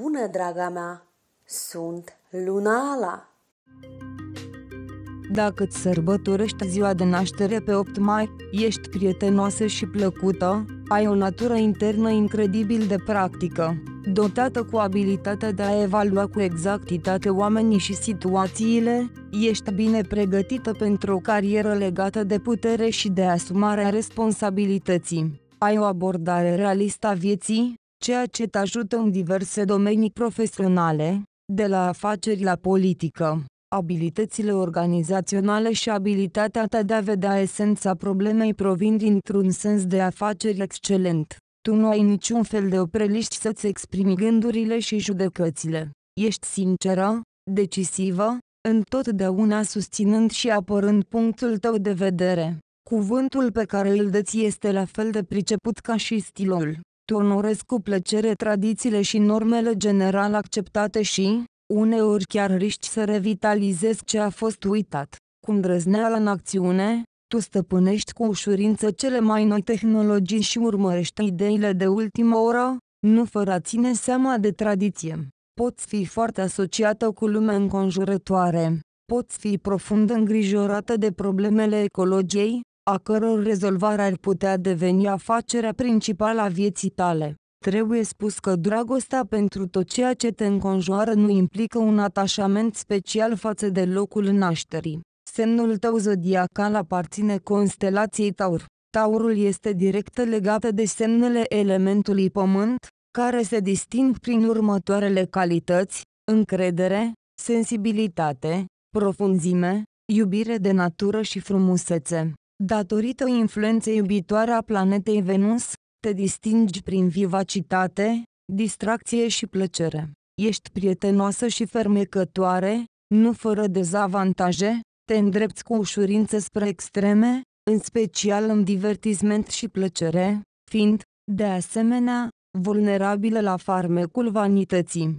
bună, draga mea! Sunt Lunala! Dacă îți sărbătorești ziua de naștere pe 8 mai, ești prietenoasă și plăcută, ai o natură internă incredibil de practică, dotată cu abilitatea de a evalua cu exactitate oamenii și situațiile, ești bine pregătită pentru o carieră legată de putere și de asumarea responsabilității. Ai o abordare realistă a vieții, ceea ce te ajută în diverse domenii profesionale, de la afaceri la politică. Abilitățile organizaționale și abilitatea ta de a vedea esența problemei provin dintr-un sens de afaceri excelent. Tu nu ai niciun fel de opreliști să-ți exprimi gândurile și judecățile. Ești sinceră, decisivă, întotdeauna susținând și apărând punctul tău de vedere. Cuvântul pe care îl dăți este la fel de priceput ca și stilul. Turnurez cu plăcere tradițiile și normele general acceptate și, uneori chiar riști să revitalizezi ce a fost uitat. Cu drăzneala în acțiune, tu stăpânești cu ușurință cele mai noi tehnologii și urmărești ideile de ultimă oră, nu fără a ține seama de tradiție. Poți fi foarte asociată cu lumea înconjurătoare, poți fi profund îngrijorată de problemele ecologiei, a căror rezolvare ar putea deveni afacerea principală a vieții tale. Trebuie spus că dragostea pentru tot ceea ce te înconjoară nu implică un atașament special față de locul nașterii. Semnul tău zodiacal aparține constelației Taur. Taurul este direct legat de semnele elementului pământ, care se disting prin următoarele calități, încredere, sensibilitate, profunzime, iubire de natură și frumusețe. Datorită influenței iubitoare a planetei Venus, te distingi prin vivacitate, distracție și plăcere. Ești prietenoasă și fermecătoare, nu fără dezavantaje, te îndrepți cu ușurință spre extreme, în special în divertisment și plăcere, fiind, de asemenea, vulnerabilă la farmecul vanității.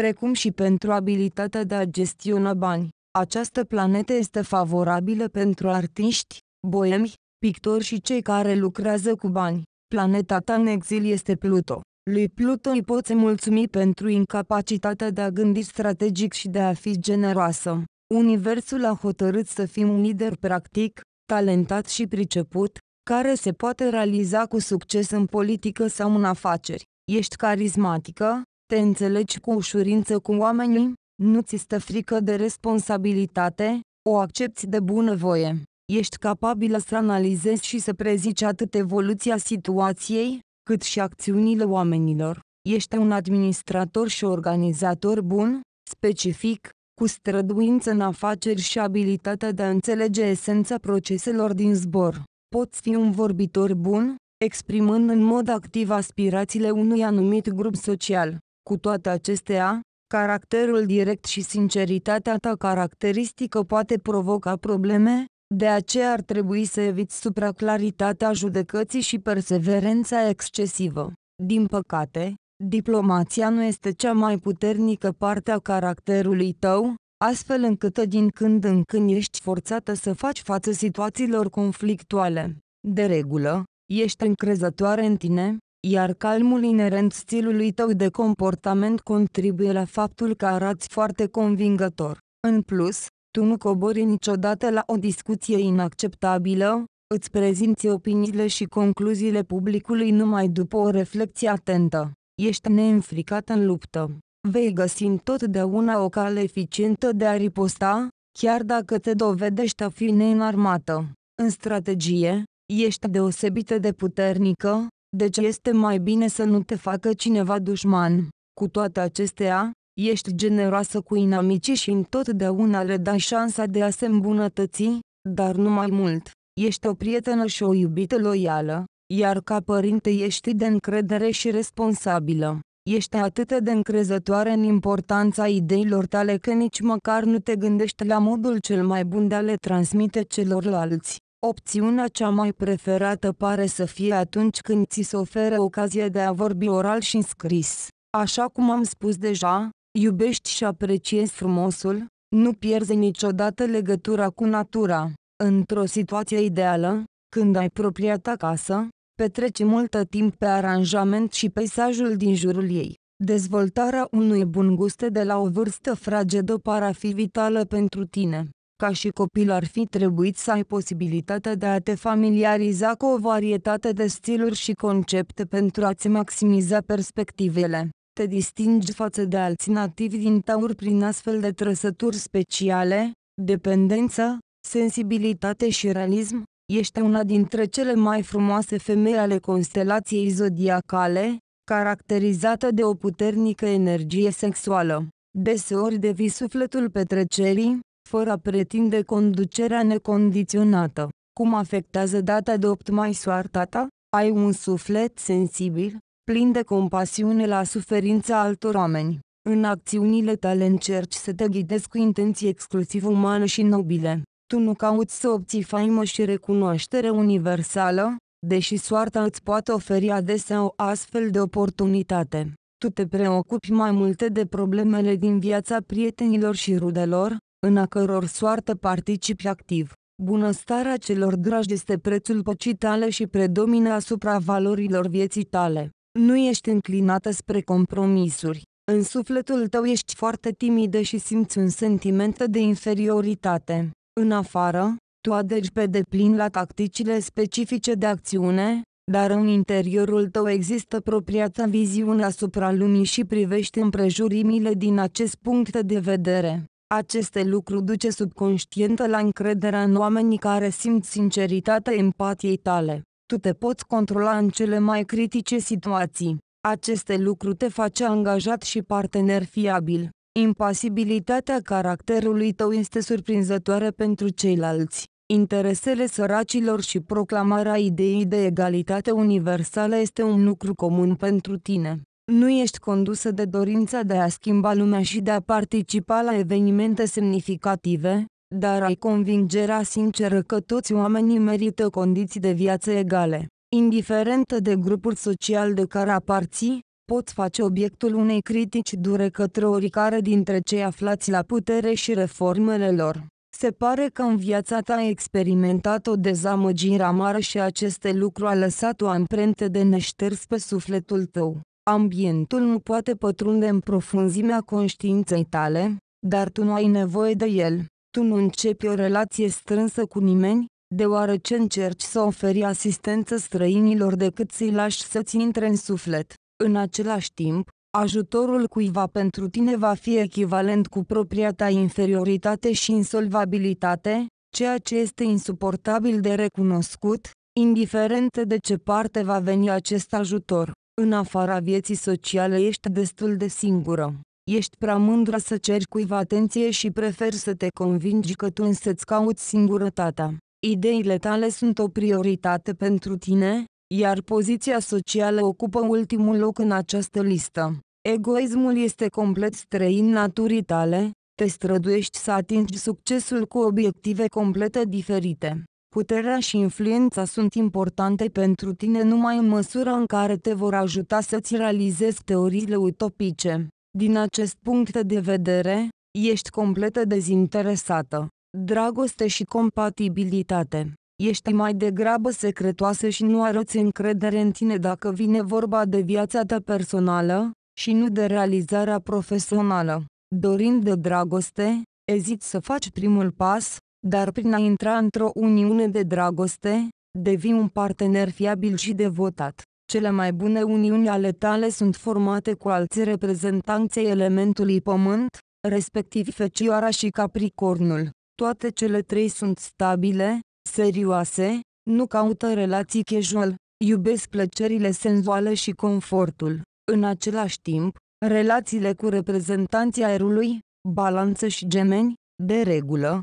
precum și pentru abilitatea de a gestiona bani. Această planetă este favorabilă pentru artiști, boemi, pictori și cei care lucrează cu bani. Planeta ta în exil este Pluto. Lui Pluto îi poți mulțumi pentru incapacitatea de a gândi strategic și de a fi generoasă. Universul a hotărât să fim un lider practic, talentat și priceput, care se poate realiza cu succes în politică sau în afaceri. Ești carismatică, te înțelegi cu ușurință cu oamenii, nu ți stă frică de responsabilitate, o accepti de bunăvoie. Ești capabilă să analizezi și să prezici atât evoluția situației, cât și acțiunile oamenilor. Ești un administrator și organizator bun, specific, cu străduință în afaceri și abilitatea de a înțelege esența proceselor din zbor. Poți fi un vorbitor bun, exprimând în mod activ aspirațiile unui anumit grup social. Cu toate acestea, caracterul direct și sinceritatea ta caracteristică poate provoca probleme, de aceea ar trebui să eviți supraclaritatea judecății și perseverența excesivă. Din păcate, diplomația nu este cea mai puternică parte a caracterului tău, astfel încât din când în când ești forțată să faci față situațiilor conflictuale. De regulă, ești încrezătoare în tine, iar calmul inerent stilului tău de comportament contribuie la faptul că arăți foarte convingător. În plus, tu nu cobori niciodată la o discuție inacceptabilă, îți prezinți opiniile și concluziile publicului numai după o reflexie atentă. Ești neînfricat în luptă. Vei găsi întotdeauna o cale eficientă de a riposta, chiar dacă te dovedești a fi neînarmată. În strategie, ești deosebită de puternică, deci este mai bine să nu te facă cineva dușman. Cu toate acestea, ești generoasă cu inamicii și întotdeauna le dai șansa de a se îmbunătăți, dar nu mai mult. Ești o prietenă și o iubită loială, iar ca părinte ești de încredere și responsabilă. Ești atât de încrezătoare în importanța ideilor tale că nici măcar nu te gândești la modul cel mai bun de a le transmite celorlalți. Opțiunea cea mai preferată pare să fie atunci când ți se oferă ocazia de a vorbi oral și scris. Așa cum am spus deja, iubești și apreciezi frumosul, nu pierzi niciodată legătura cu natura. Într-o situație ideală, când ai propria ta casă, petrece multă timp pe aranjament și peisajul din jurul ei. Dezvoltarea unui bun gust de la o vârstă fragedă par a fi vitală pentru tine. Ca și copil ar fi trebuit să ai posibilitatea de a te familiariza cu o varietate de stiluri și concepte pentru a-ți maximiza perspectivele. Te distingi față de alți nativi din taur prin astfel de trăsături speciale, dependență, sensibilitate și realism, ești una dintre cele mai frumoase femei ale constelației zodiacale, caracterizată de o puternică energie sexuală. Deseori devii sufletul petrecerii, fără a pretinde conducerea necondiționată. Cum afectează data de 8 mai soarta ta? Ai un suflet sensibil, plin de compasiune la suferința altor oameni. În acțiunile tale încerci să te ghidezi cu intenții exclusiv umane și nobile. Tu nu cauți să obții faimă și recunoaștere universală, deși soarta îți poate oferi adesea o astfel de oportunitate. Tu te preocupi mai multe de problemele din viața prietenilor și rudelor, în a căror soartă participi activ. Bunăstarea celor dragi este prețul păcii tale și predomină asupra valorilor vieții tale. Nu ești înclinată spre compromisuri. În sufletul tău ești foarte timidă și simți un sentiment de inferioritate. În afară, tu adergi pe deplin la tacticile specifice de acțiune, dar în interiorul tău există propria ta viziune asupra lumii și privești împrejurimile din acest punct de vedere. Aceste lucruri duce subconștientă la încrederea în oamenii care simt sinceritatea empatiei tale. Tu te poți controla în cele mai critice situații. Aceste lucruri te face angajat și partener fiabil. Impasibilitatea caracterului tău este surprinzătoare pentru ceilalți. Interesele săracilor și proclamarea ideii de egalitate universală este un lucru comun pentru tine nu ești condusă de dorința de a schimba lumea și de a participa la evenimente semnificative, dar ai convingerea sinceră că toți oamenii merită condiții de viață egale, indiferent de grupul social de care aparții, pot face obiectul unei critici dure către oricare dintre cei aflați la putere și reformele lor. Se pare că în viața ta ai experimentat o dezamăgire amară și aceste lucru a lăsat o amprentă de neșters pe sufletul tău. Ambientul nu poate pătrunde în profunzimea conștiinței tale, dar tu nu ai nevoie de el. Tu nu începi o relație strânsă cu nimeni, deoarece încerci să oferi asistență străinilor decât să-i lași să-ți intre în suflet. În același timp, ajutorul cuiva pentru tine va fi echivalent cu propria ta inferioritate și insolvabilitate, ceea ce este insuportabil de recunoscut, indiferent de ce parte va veni acest ajutor. În afara vieții sociale ești destul de singură. Ești prea mândră să ceri cuiva atenție și preferi să te convingi că tu însă-ți cauți singurătatea. Ideile tale sunt o prioritate pentru tine, iar poziția socială ocupă ultimul loc în această listă. Egoismul este complet străin naturii tale, te străduiești să atingi succesul cu obiective complete diferite. Puterea și influența sunt importante pentru tine numai în măsura în care te vor ajuta să-ți realizezi teoriile utopice. Din acest punct de vedere, ești complet dezinteresată. Dragoste și compatibilitate. Ești mai degrabă secretoasă și nu arăți încredere în tine dacă vine vorba de viața ta personală și nu de realizarea profesională. Dorind de dragoste, eziți să faci primul pas, dar prin a intra într-o uniune de dragoste, devii un partener fiabil și devotat. Cele mai bune uniuni ale tale sunt formate cu alți reprezentanți elementului pământ, respectiv fecioara și capricornul. Toate cele trei sunt stabile, serioase, nu caută relații casual, iubesc plăcerile senzuale și confortul. În același timp, relațiile cu reprezentanții aerului, balanță și gemeni, de regulă,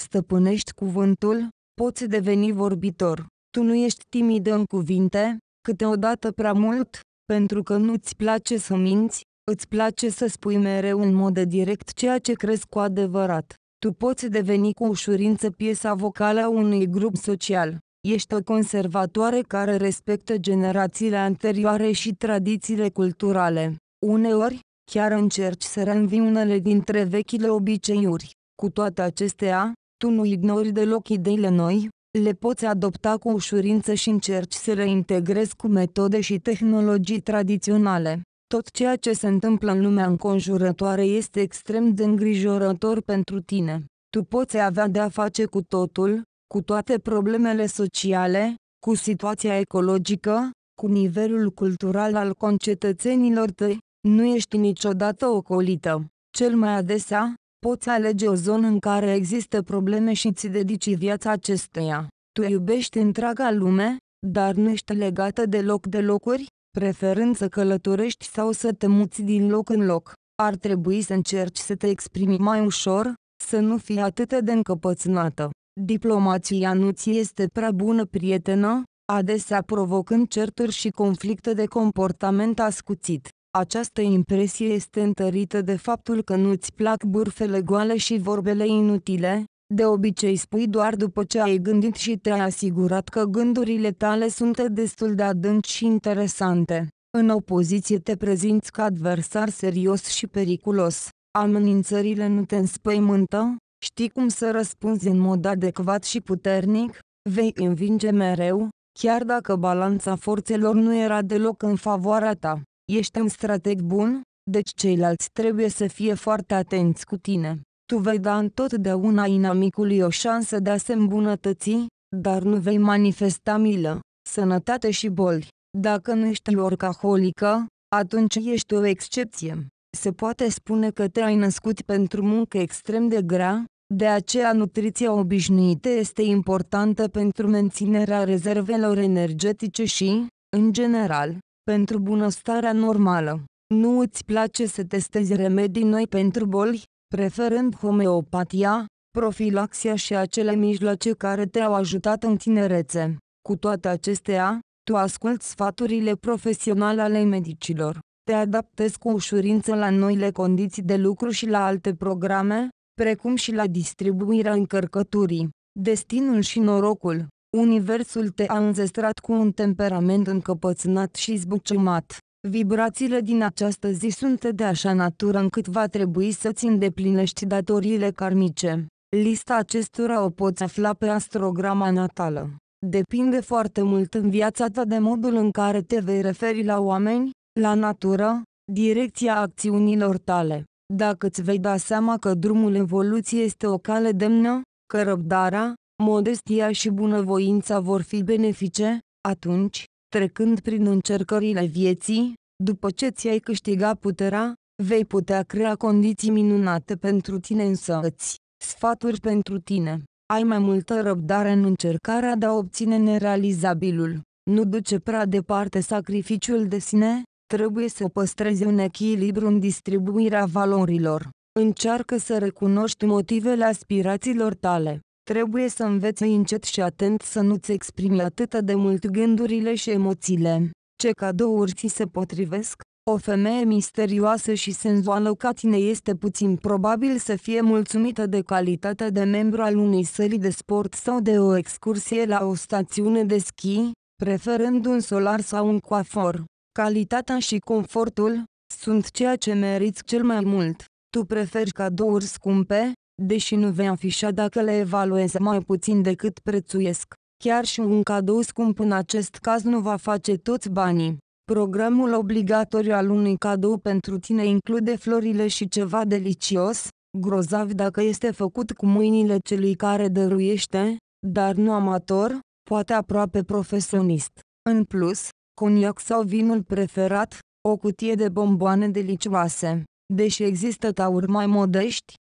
stăpânești cuvântul, poți deveni vorbitor. Tu nu ești timid în cuvinte, câteodată prea mult, pentru că nu-ți place să minți, îți place să spui mereu în mod direct ceea ce crezi cu adevărat. Tu poți deveni cu ușurință piesa vocală a unui grup social. Ești o conservatoare care respectă generațiile anterioare și tradițiile culturale. Uneori, chiar încerci să reînvii unele dintre vechile obiceiuri. Cu toate acestea, tu nu ignori deloc ideile noi, le poți adopta cu ușurință și încerci să reintegrezi cu metode și tehnologii tradiționale. Tot ceea ce se întâmplă în lumea înconjurătoare este extrem de îngrijorător pentru tine. Tu poți avea de-a face cu totul, cu toate problemele sociale, cu situația ecologică, cu nivelul cultural al concetățenilor tăi, nu ești niciodată ocolită. Cel mai adesea, Poți alege o zonă în care există probleme și ți dedici viața acesteia. Tu iubești întreaga lume, dar nu ești legată deloc de locuri, preferând să călătorești sau să te muți din loc în loc. Ar trebui să încerci să te exprimi mai ușor, să nu fii atât de încăpățânată. Diplomația nu ți este prea bună prietenă, adesea provocând certuri și conflicte de comportament ascuțit. Această impresie este întărită de faptul că nu-ți plac burfele goale și vorbele inutile, de obicei spui doar după ce ai gândit și te-ai asigurat că gândurile tale sunt destul de adânci și interesante. În opoziție te prezinți ca adversar serios și periculos. Amenințările nu te înspăimântă, știi cum să răspunzi în mod adecvat și puternic, vei învinge mereu, chiar dacă balanța forțelor nu era deloc în favoarea ta. Ești un strateg bun, deci ceilalți trebuie să fie foarte atenți cu tine. Tu vei da întotdeauna inamicului o șansă de a se îmbunătăți, dar nu vei manifesta milă, sănătate și boli. Dacă nu ești orcaholică, atunci ești o excepție. Se poate spune că te-ai născut pentru muncă extrem de grea, de aceea nutriția obișnuită este importantă pentru menținerea rezervelor energetice și, în general, pentru bunăstarea normală. Nu îți place să testezi remedii noi pentru boli, preferând homeopatia, profilaxia și acele mijloace care te-au ajutat în tinerețe. Cu toate acestea, tu asculți sfaturile profesionale ale medicilor, te adaptezi cu ușurință la noile condiții de lucru și la alte programe, precum și la distribuirea încărcăturii. Destinul și norocul Universul te-a înzestrat cu un temperament încăpățânat și zbuciumat. Vibrațiile din această zi sunt de așa natură încât va trebui să-ți îndeplinești datoriile karmice. Lista acestora o poți afla pe astrograma natală. Depinde foarte mult în viața ta de modul în care te vei referi la oameni, la natură, direcția acțiunilor tale. Dacă îți vei da seama că drumul evoluției este o cale demnă, că răbdarea, modestia și bunăvoința vor fi benefice, atunci, trecând prin încercările vieții, după ce ți-ai câștigat puterea, vei putea crea condiții minunate pentru tine îți sfaturi pentru tine. Ai mai multă răbdare în încercarea de a obține nerealizabilul. Nu duce prea departe sacrificiul de sine, trebuie să păstrezi un echilibru în distribuirea valorilor. Încearcă să recunoști motivele aspirațiilor tale. Trebuie să înveți încet și atent să nu-ți exprimi atât de mult gândurile și emoțiile. Ce cadouri ți se potrivesc? O femeie misterioasă și senzuală ca tine este puțin probabil să fie mulțumită de calitatea de membru al unei săli de sport sau de o excursie la o stațiune de schi, preferând un solar sau un coafor. Calitatea și confortul sunt ceea ce meriți cel mai mult. Tu preferi cadouri scumpe, deși nu vei afișa dacă le evaluezi mai puțin decât prețuiesc. Chiar și un cadou scump în acest caz nu va face toți banii. Programul obligatoriu al unui cadou pentru tine include florile și ceva delicios, grozav dacă este făcut cu mâinile celui care dăruiește, dar nu amator, poate aproape profesionist. În plus, coniac sau vinul preferat, o cutie de bomboane delicioase. Deși există tauri mai modești,